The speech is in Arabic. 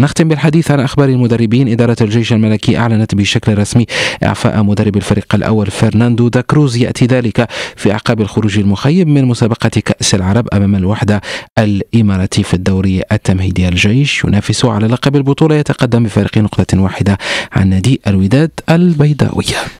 نختم بالحديث عن اخبار المدربين اداره الجيش الملكي اعلنت بشكل رسمي اعفاء مدرب الفريق الاول فرناندو داكروز ياتي ذلك في اعقاب الخروج المخيب من مسابقه كاس العرب امام الوحده الاماراتي في الدوري التمهيدي الجيش ينافس على لقب البطوله يتقدم بفارق نقطه واحده عن نادي الوداد البيضاويه